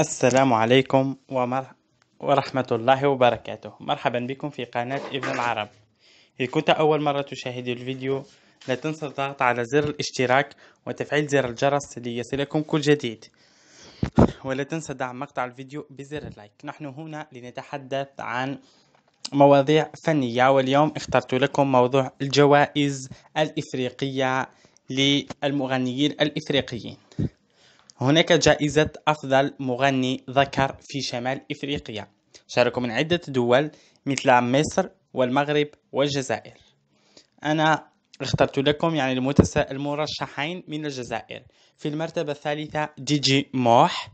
السلام عليكم ومر... ورحمة الله وبركاته مرحبا بكم في قناة ابن العرب إذا كنت أول مرة تشاهد الفيديو لا تنسى الضغط على زر الاشتراك وتفعيل زر الجرس ليصلكم كل جديد ولا تنسى دعم مقطع الفيديو بزر اللايك نحن هنا لنتحدث عن مواضيع فنية واليوم اخترت لكم موضوع الجوائز الإفريقية للمغنيين الإفريقيين هناك جائزة أفضل مغني ذكر في شمال إفريقيا شاركوا من عدة دول مثل مصر والمغرب والجزائر أنا اخترت لكم يعني المرشحين من الجزائر في المرتبة الثالثة ديجي موح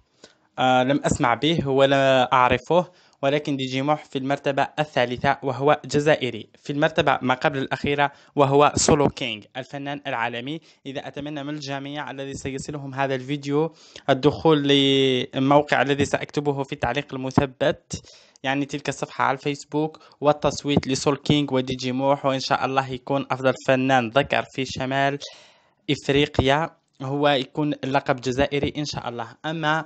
آه لم أسمع به ولا أعرفه ولكن ديجيموح في المرتبة الثالثة وهو جزائري في المرتبة ما قبل الأخيرة وهو سولو كينغ الفنان العالمي إذا أتمنى من الجميع الذي سيصلهم هذا الفيديو الدخول للموقع الذي سأكتبه في التعليق المثبت يعني تلك الصفحة على الفيسبوك والتصويت لسول كينغ وديجي موح وإن شاء الله يكون أفضل فنان ذكر في شمال إفريقيا هو يكون اللقب جزائري إن شاء الله أما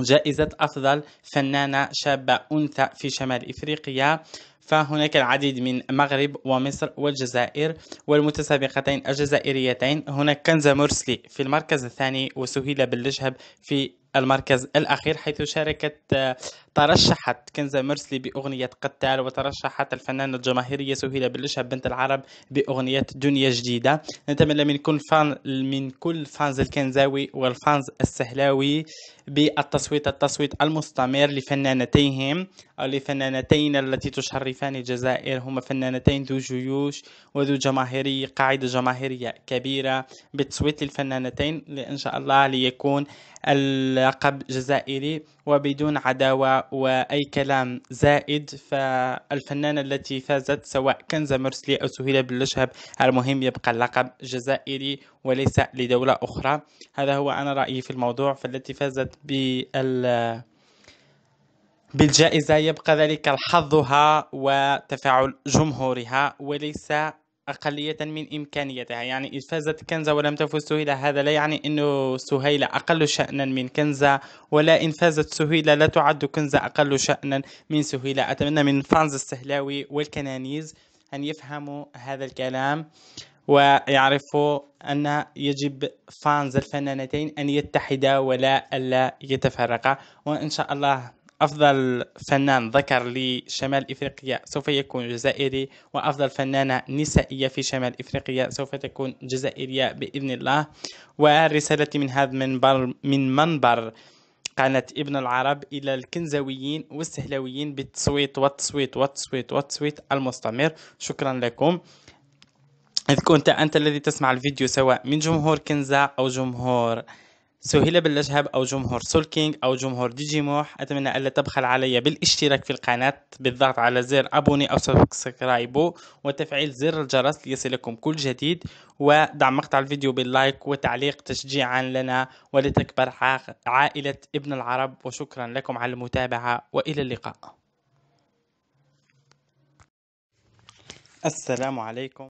جائزة أفضل فنانة شابة أنثى في شمال إفريقيا فهناك العديد من المغرب ومصر والجزائر والمتسابقتين الجزائريتين هناك كنزة مرسلي في المركز الثاني وسهيلة باللجهب في المركز الأخير حيث شاركت آه، ترشحت كنزة مرسلي بأغنية قتال وترشحت الفنانة الجماهيرية سهيلة بلشة بنت العرب بأغنية دنيا جديدة نتمنى من كل فان من كل فانز الكنزاوي والفانز السهلاوي بالتصويت التصويت المستمر لفنانتيهم أو لفنانتين التي تشرفان الجزائر هما فنانتين ذو جيوش وذو جماهيرية قاعدة جماهيرية كبيرة بتصويت للفنانتين إن شاء الله ليكون اللقب جزائري وبدون عداوة وأي كلام زائد فالفنانة التي فازت سواء كنزة مرسلي أو سهيلة باللشهب المهم يبقى اللقب جزائري وليس لدولة أخرى هذا هو أنا رأيي في الموضوع فالتي فازت بال بالجائزة يبقى ذلك الحظها وتفاعل جمهورها وليس أقلية من إمكانيتها يعني إذا فازت كنزة ولم تفز سهيلة هذا لا يعني أنه سهيلة أقل شأنا من كنزة ولا إن فازت سهيلة لا تعد كنزة أقل شأنا من سهيلة أتمنى من فانز السهلاوي والكنانيز أن يفهموا هذا الكلام ويعرفوا أن يجب فانز الفنانتين أن يتحدا ولا ألا يتفرقا وإن شاء الله أفضل فنان ذكر لشمال إفريقيا سوف يكون جزائري وأفضل فنانة نسائية في شمال إفريقيا سوف تكون جزائرية بإذن الله ورسالتي من هذا المنبر من منبر قناة ابن العرب إلى الكنزويين والسهلويين بالتصويت والتصويت والتصويت والتصويت المستمر شكرا لكم إذ كنت أنت الذي تسمع الفيديو سواء من جمهور كنزة أو جمهور سهيلة باللجهب أو جمهور سولكينج أو جمهور ديجيموح أتمنى ألا تبخل علي بالاشتراك في القناة بالضغط على زر أبوني أو سبسكرايبو وتفعيل زر الجرس ليصلكم كل جديد ودعم مقطع الفيديو باللايك وتعليق تشجيعا لنا ولتكبر عائلة ابن العرب وشكرا لكم على المتابعة وإلى اللقاء السلام عليكم